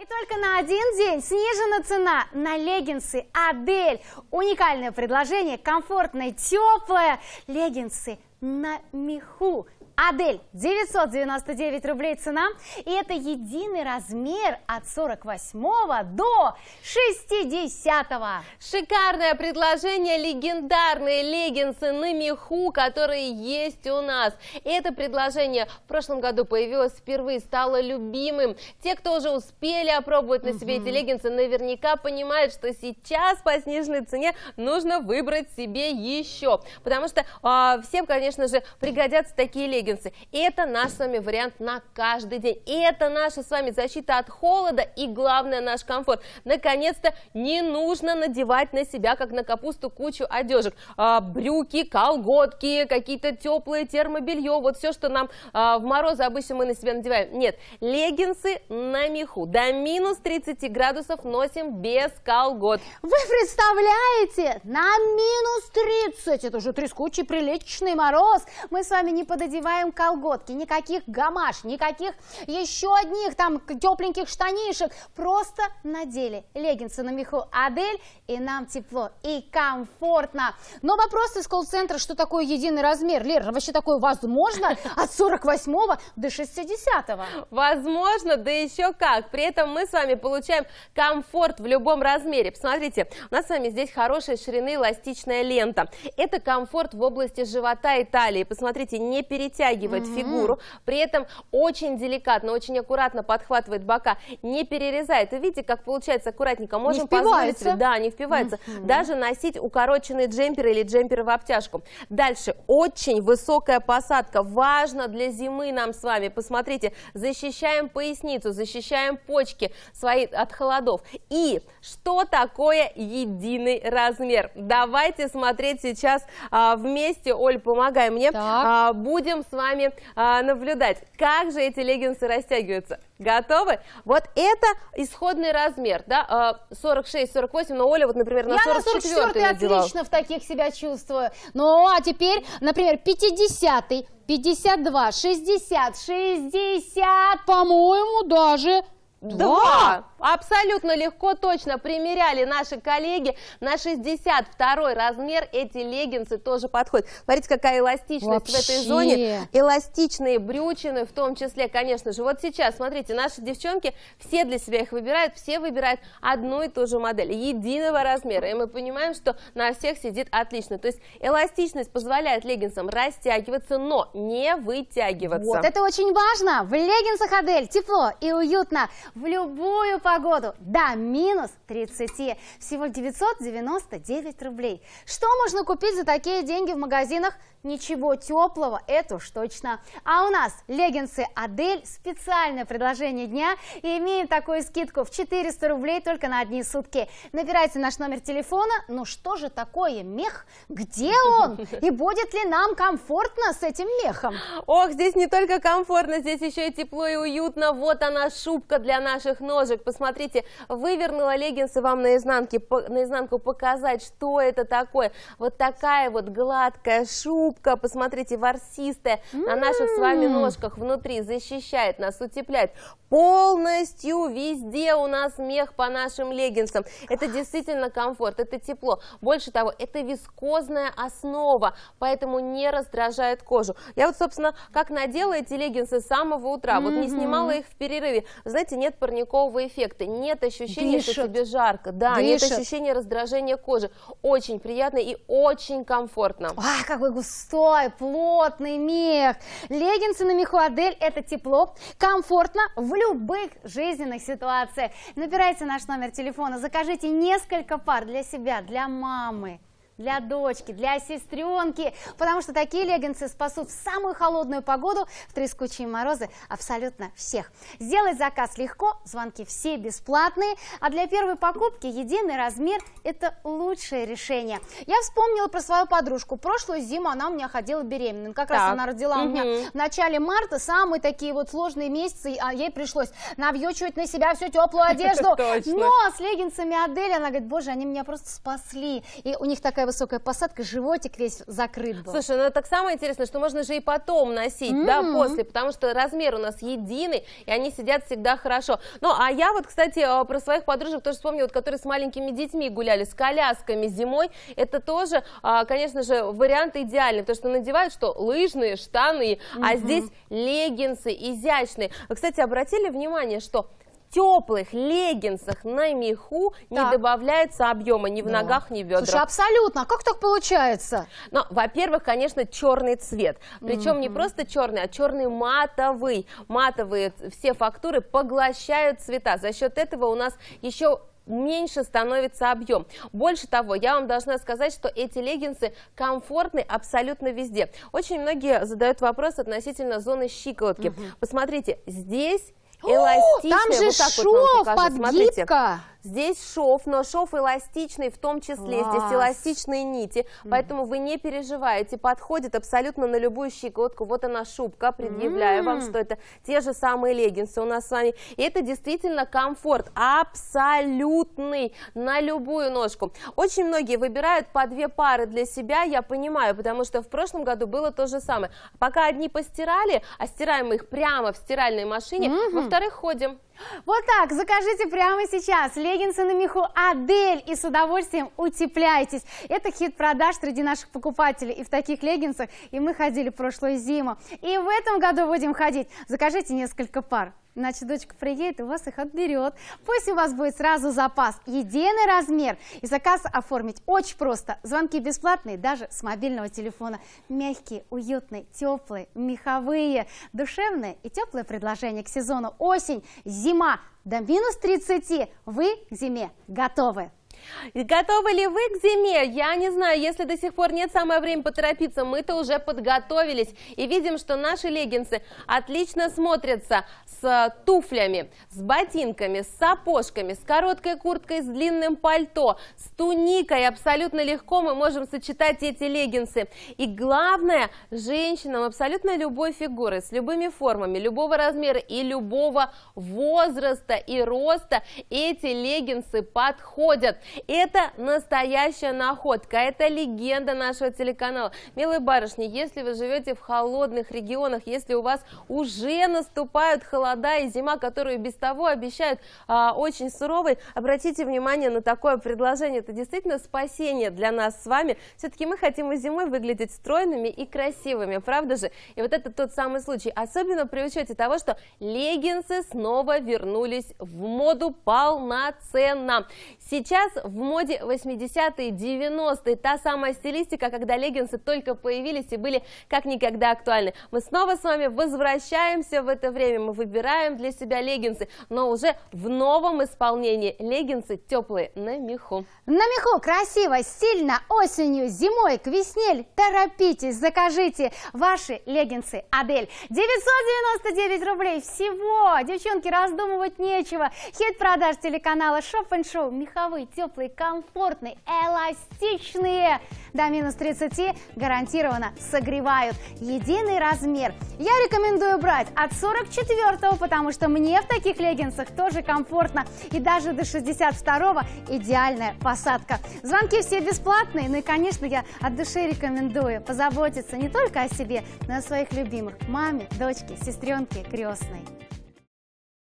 И только на один день снижена цена на леггинсы Адель. Уникальное предложение, комфортное, теплое. Леггинсы на меху. Адель, 999 рублей цена, и это единый размер от 48 до 60. -го. Шикарное предложение, легендарные леггинсы на меху, которые есть у нас. Это предложение в прошлом году появилось впервые, стало любимым. Те, кто уже успели опробовать на себе угу. эти леггинсы, наверняка понимают, что сейчас по сниженной цене нужно выбрать себе еще. Потому что а, всем, конечно, конечно же, пригодятся такие леггинсы. Это наш с вами вариант на каждый день. И это наша с вами защита от холода и, главное, наш комфорт. Наконец-то не нужно надевать на себя, как на капусту, кучу одежек. А, брюки, колготки, какие-то теплые термобелье, вот все, что нам а, в морозы обычно мы на себя надеваем. Нет, леггинсы на меху. До минус 30 градусов носим без колгот. Вы представляете, на минус 30, это же трескучий приличный мороз мороз, мы с вами не пододеваем колготки, никаких гамаш, никаких еще одних там тепленьких штанишек. Просто надели леггинсы на меху Адель, и нам тепло и комфортно. Но вопрос из колл-центра, что такое единый размер? Лера, вообще такое возможно от 48 до 60? -го? Возможно, да еще как. При этом мы с вами получаем комфорт в любом размере. Посмотрите, у нас с вами здесь хорошей ширины эластичная лента. Это комфорт в области живота и талии, посмотрите, не перетягивает угу. фигуру, при этом очень деликатно, очень аккуратно подхватывает бока, не перерезает. И видите, как получается аккуратненько. Можем не впивается. позволить, да, не впивается. Угу. Даже носить укороченный джемпер или джемперы в обтяжку. Дальше, очень высокая посадка, важно для зимы нам с вами. Посмотрите, защищаем поясницу, защищаем почки свои от холодов. И что такое единый размер? Давайте смотреть сейчас а, вместе. Оль, помогай помогай мне, а, будем с вами а, наблюдать, как же эти леггинсы растягиваются. Готовы? Вот это исходный размер, да, 46-48, а, но Оля вот, например, на 44 Я на 44 отлично в таких себя чувствую. Ну, а теперь, например, 50 52, 60, 60, по-моему, даже Два! Абсолютно легко, точно примеряли наши коллеги на 62 размер. Эти леггинсы тоже подходят. Смотрите, какая эластичность Вообще. в этой зоне. Эластичные брючины, в том числе, конечно же. Вот сейчас, смотрите, наши девчонки, все для себя их выбирают, все выбирают одну и ту же модель, единого размера. И мы понимаем, что на всех сидит отлично. То есть эластичность позволяет леггинсам растягиваться, но не вытягиваться. Вот это очень важно. В леггинсах Адель тепло и уютно в любую погоду до минус 30. Всего 999 рублей. Что можно купить за такие деньги в магазинах Ничего теплого, это уж точно. А у нас леггинсы Адель, специальное предложение дня. И имеем такую скидку в 400 рублей только на одни сутки. Набирайте наш номер телефона. Ну что же такое мех? Где он? И будет ли нам комфортно с этим мехом? Ох, здесь не только комфортно, здесь еще и тепло и уютно. Вот она шубка для наших ножек. Посмотрите, вывернула леггинсы вам наизнанки, по, наизнанку показать, что это такое. Вот такая вот гладкая шубка губка, посмотрите, ворсистая, mm -hmm. на наших с вами ножках внутри защищает нас, утепляет. Полностью везде у нас мех по нашим леггинсам. Это действительно комфорт, это тепло. Больше того, это вискозная основа, поэтому не раздражает кожу. Я вот, собственно, как надела эти леггинсы с самого утра, mm -hmm. вот не снимала их в перерыве. Знаете, нет парникового эффекта, нет ощущения, Дышит. что тебе жарко. Да, Дышит. нет ощущения раздражения кожи. Очень приятно и очень комфортно. Ах, какой густой густой, плотный мех. Леггинсы на меху Адель – это тепло, комфортно в любых жизненных ситуациях. Набирайте наш номер телефона, закажите несколько пар для себя, для мамы, для дочки, для сестренки, потому что такие леггинсы спасут в самую холодную погоду, в трескучие морозы абсолютно всех. Сделать заказ легко, звонки все бесплатные, а для первой покупки единый размер – это лучшее решение. Я вспомнила про свою подружку. Прошлую зиму она у меня ходила беременной. Как так. раз она родила угу. у меня в начале марта, самые такие вот сложные месяцы, а ей пришлось навьючивать на себя всю теплую одежду. Но с леггинсами Адель, она говорит, боже, они меня просто спасли. И у них такая высокая посадка, животик весь закрыт был. Слушай, ну так самое интересное, что можно же и потом носить, mm -hmm. да, после, потому что размер у нас единый, и они сидят всегда хорошо. Ну, а я вот, кстати, а, про своих подружек тоже вспомнила, вот, которые с маленькими детьми гуляли, с колясками зимой. Это тоже, а, конечно же, вариант идеальный, потому что надевают, что лыжные штаны, mm -hmm. а здесь леггинсы изящные. Вы, кстати, обратили внимание, что теплых леггинсах на меху так. не добавляется объема ни в да. Ну. ногах, ни в бедрах. Слушай, абсолютно. А как так получается? Ну, во-первых, конечно, черный цвет. Причем mm -hmm. не просто черный, а черный матовый. Матовые все фактуры поглощают цвета. За счет этого у нас еще меньше становится объем. Больше того, я вам должна сказать, что эти леггинсы комфортны абсолютно везде. Очень многие задают вопрос относительно зоны щиколотки. Угу. Посмотрите, здесь эластичная. Там же вот шов, вот, кажется, подгибка. Здесь шов, но шов эластичный в том числе. Класс. Здесь эластичные нити, поэтому вы не переживаете. Подходит абсолютно на любую щекотку. Вот она шубка, предъявляю mm -hmm. вам, что это те же самые леггинсы у нас с вами. И это действительно комфорт абсолютный на любую ножку. Очень многие выбирают по две пары для себя, я понимаю, потому что в прошлом году было то же самое. Пока одни постирали, а стираем их прямо в стиральной машине, mm во вторых ходим. Вот так, закажите прямо сейчас леггинсы на меху Адель и с удовольствием утепляйтесь. Это хит продаж среди наших покупателей. И в таких леггинсах и мы ходили прошлую зиму. И в этом году будем ходить. Закажите несколько пар значит, дочка приедет и у вас их отберет. Пусть у вас будет сразу запас, единый размер. И заказ оформить очень просто. Звонки бесплатные даже с мобильного телефона. Мягкие, уютные, теплые, меховые, душевные и теплые предложения к сезону. Осень, зима, до минус 30. Вы к зиме готовы. Готовы ли вы к зиме? Я не знаю, если до сих пор нет, самое время поторопиться. Мы-то уже подготовились и видим, что наши леггинсы отлично смотрятся с туфлями, с ботинками, с сапожками, с короткой курткой, с длинным пальто, с туникой. Абсолютно легко мы можем сочетать эти леггинсы. И главное, женщинам абсолютно любой фигуры, с любыми формами, любого размера и любого возраста и роста эти леггинсы подходят. Это настоящая находка, это легенда нашего телеканала. Милые барышни, если вы живете в холодных регионах, если у вас уже наступают холода и зима, которую без того обещают а, очень суровой, обратите внимание на такое предложение. Это действительно спасение для нас с вами. Все-таки мы хотим и зимой выглядеть стройными и красивыми, правда же? И вот это тот самый случай, особенно при учете того, что леггинсы снова вернулись в моду полноценно. Сейчас в моде 80-е, 90-е, та самая стилистика, когда леггинсы только появились и были как никогда актуальны. Мы снова с вами возвращаемся в это время, мы выбираем для себя леггинсы, но уже в новом исполнении. Леггинсы теплые, на меху. На меху, красиво, сильно осенью, зимой, к весне, торопитесь, закажите ваши леггинсы Адель. 999 рублей всего, девчонки, раздумывать нечего. Хит продаж телеканала Шоп Шоу, меховые, теплые теплый, комфортный, эластичные. До минус 30 гарантированно согревают. Единый размер. Я рекомендую брать от 44, потому что мне в таких леггинсах тоже комфортно. И даже до 62 идеальная посадка. Звонки все бесплатные, ну и, конечно, я от души рекомендую позаботиться не только о себе, но и о своих любимых – маме, дочке, сестренке, крестной.